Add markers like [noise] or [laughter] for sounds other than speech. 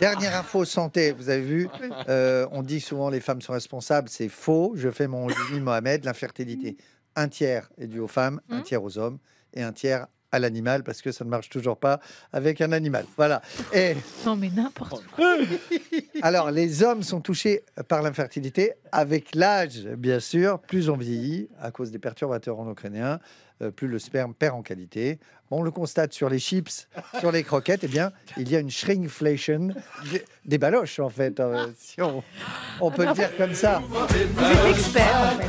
Dernière info santé, vous avez vu, euh, on dit souvent les femmes sont responsables, c'est faux. Je fais mon Jimmy Mohamed, l'infertilité. Un tiers est dû aux femmes, un hum. tiers aux hommes et un tiers à l'animal parce que ça ne marche toujours pas avec un animal. Voilà. Et... [laughs] Non, mais n'importe quoi. Oh, [laughs] Alors, les hommes sont touchés par l'infertilité avec l'âge, bien sûr. Plus on vieillit à cause des perturbateurs endocriniens, euh, plus le sperme perd en qualité. on le constate sur les chips, sur les croquettes, eh bien, il y a une shrinkflation des, baloches, en fait, hein, si on, peut le dire comme ça. Vous êtes expert, en fait.